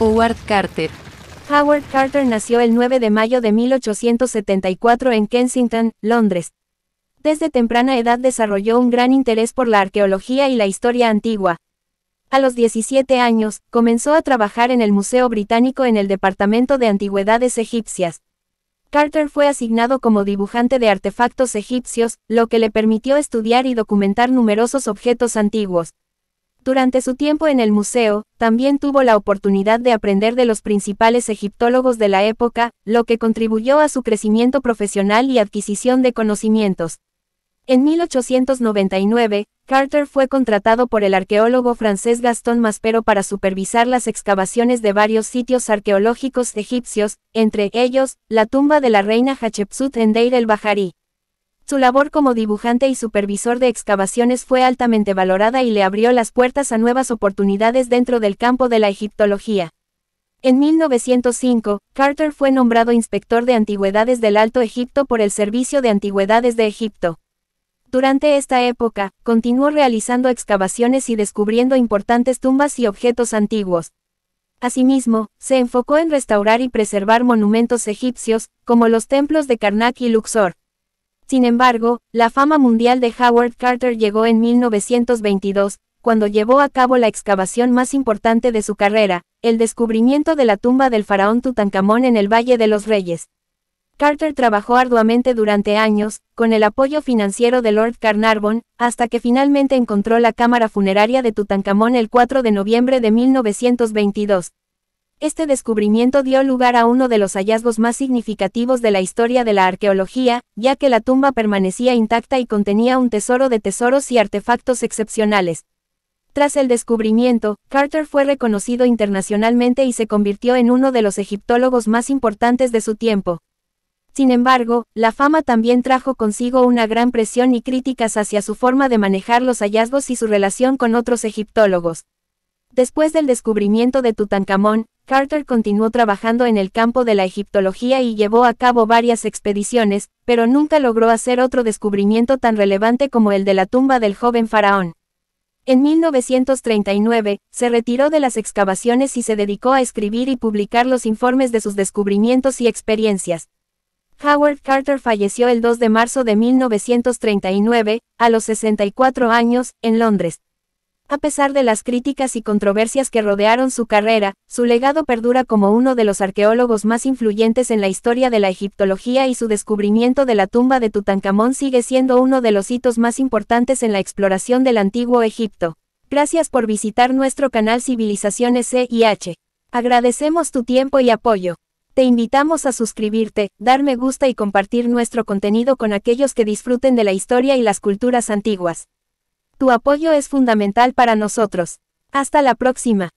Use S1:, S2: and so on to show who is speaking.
S1: Howard Carter. Howard Carter nació el 9 de mayo de 1874 en Kensington, Londres. Desde temprana edad desarrolló un gran interés por la arqueología y la historia antigua. A los 17 años, comenzó a trabajar en el Museo Británico en el Departamento de Antigüedades Egipcias. Carter fue asignado como dibujante de artefactos egipcios, lo que le permitió estudiar y documentar numerosos objetos antiguos. Durante su tiempo en el museo, también tuvo la oportunidad de aprender de los principales egiptólogos de la época, lo que contribuyó a su crecimiento profesional y adquisición de conocimientos. En 1899, Carter fue contratado por el arqueólogo francés Gaston Maspero para supervisar las excavaciones de varios sitios arqueológicos egipcios, entre ellos, la tumba de la reina Hatshepsut en Deir el-Bahari. Su labor como dibujante y supervisor de excavaciones fue altamente valorada y le abrió las puertas a nuevas oportunidades dentro del campo de la egiptología. En 1905, Carter fue nombrado inspector de antigüedades del Alto Egipto por el Servicio de Antigüedades de Egipto. Durante esta época, continuó realizando excavaciones y descubriendo importantes tumbas y objetos antiguos. Asimismo, se enfocó en restaurar y preservar monumentos egipcios, como los templos de Karnak y Luxor. Sin embargo, la fama mundial de Howard Carter llegó en 1922, cuando llevó a cabo la excavación más importante de su carrera, el descubrimiento de la tumba del faraón Tutankamón en el Valle de los Reyes. Carter trabajó arduamente durante años, con el apoyo financiero de Lord Carnarvon, hasta que finalmente encontró la cámara funeraria de Tutankamón el 4 de noviembre de 1922, este descubrimiento dio lugar a uno de los hallazgos más significativos de la historia de la arqueología, ya que la tumba permanecía intacta y contenía un tesoro de tesoros y artefactos excepcionales. Tras el descubrimiento, Carter fue reconocido internacionalmente y se convirtió en uno de los egiptólogos más importantes de su tiempo. Sin embargo, la fama también trajo consigo una gran presión y críticas hacia su forma de manejar los hallazgos y su relación con otros egiptólogos. Después del descubrimiento de Tutankamón, Carter continuó trabajando en el campo de la egiptología y llevó a cabo varias expediciones, pero nunca logró hacer otro descubrimiento tan relevante como el de la tumba del joven faraón. En 1939, se retiró de las excavaciones y se dedicó a escribir y publicar los informes de sus descubrimientos y experiencias. Howard Carter falleció el 2 de marzo de 1939, a los 64 años, en Londres. A pesar de las críticas y controversias que rodearon su carrera, su legado perdura como uno de los arqueólogos más influyentes en la historia de la egiptología y su descubrimiento de la tumba de Tutankamón sigue siendo uno de los hitos más importantes en la exploración del antiguo Egipto. Gracias por visitar nuestro canal Civilizaciones C H. Agradecemos tu tiempo y apoyo. Te invitamos a suscribirte, dar me gusta y compartir nuestro contenido con aquellos que disfruten de la historia y las culturas antiguas. Tu apoyo es fundamental para nosotros. Hasta la próxima.